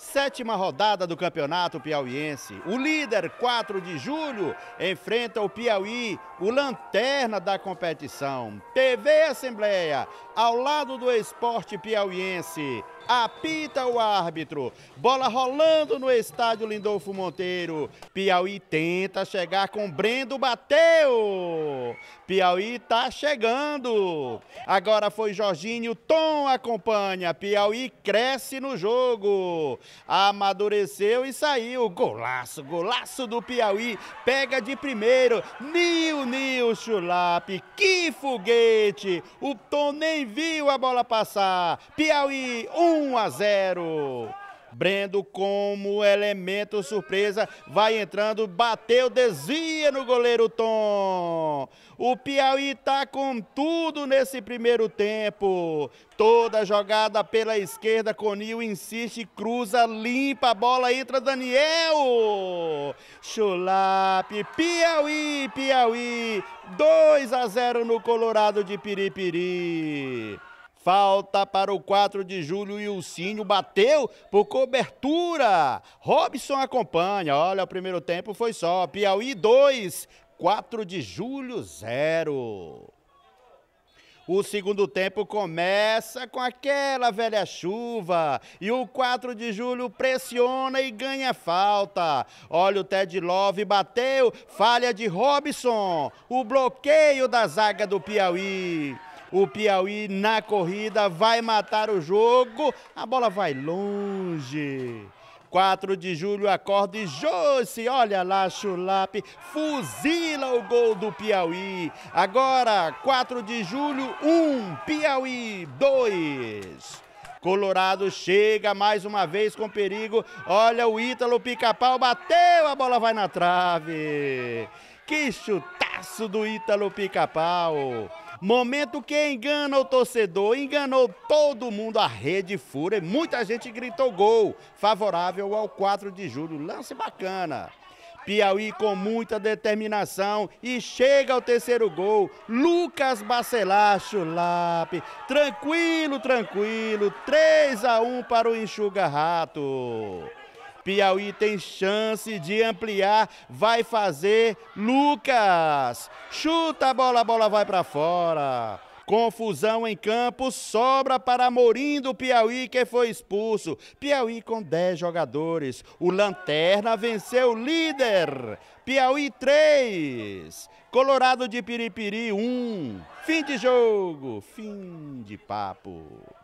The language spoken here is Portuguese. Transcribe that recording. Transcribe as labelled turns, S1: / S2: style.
S1: Sétima rodada do Campeonato Piauiense. O líder, 4 de julho, enfrenta o Piauí, o lanterna da competição. TV Assembleia, ao lado do esporte piauiense. Apita o árbitro. Bola rolando no estádio Lindolfo Monteiro. Piauí tenta chegar com Brendo, bateu! Piauí está chegando. Agora foi Jorginho, Tom acompanha. Piauí cresce no jogo. Amadureceu e saiu. Golaço, golaço do Piauí. Pega de primeiro. Nil, Nil, Chulap. Que foguete. O Tom nem viu a bola passar. Piauí 1 a 0. Brendo como elemento surpresa, vai entrando, bateu, desvia no goleiro Tom. O Piauí tá com tudo nesse primeiro tempo. Toda jogada pela esquerda, Conil insiste, cruza, limpa a bola, entra Daniel. Chulap, Piauí, Piauí, 2 a 0 no Colorado de Piripiri. Falta para o 4 de julho e o Cínio bateu por cobertura. Robson acompanha. Olha, o primeiro tempo foi só. Piauí 2, 4 de julho 0. O segundo tempo começa com aquela velha chuva. E o 4 de julho pressiona e ganha falta. Olha o Ted Love, bateu. Falha de Robson. O bloqueio da zaga do Piauí. O Piauí na corrida vai matar o jogo. A bola vai longe. 4 de julho, acorde Josi, olha lá, Chulape, fuzila o gol do Piauí. Agora, 4 de julho, 1, um, Piauí 2. Colorado chega mais uma vez com perigo. Olha o Ítalo, pica-pau, bateu, a bola vai na trave. Que chutaço do Ítalo Pica-Pau! Momento que engana o torcedor, enganou todo mundo, a rede fura e muita gente gritou gol, favorável ao 4 de julho. Lance bacana. Piauí com muita determinação e chega ao terceiro gol. Lucas Bacelar, Chulap. Tranquilo, tranquilo. 3 a 1 para o Enxuga Rato. Piauí tem chance de ampliar, vai fazer Lucas. Chuta a bola, a bola vai para fora. Confusão em campo, sobra para Morim do Piauí, que foi expulso. Piauí com 10 jogadores. O Lanterna venceu o líder. Piauí 3. Colorado de Piripiri 1. Um. Fim de jogo, fim de papo.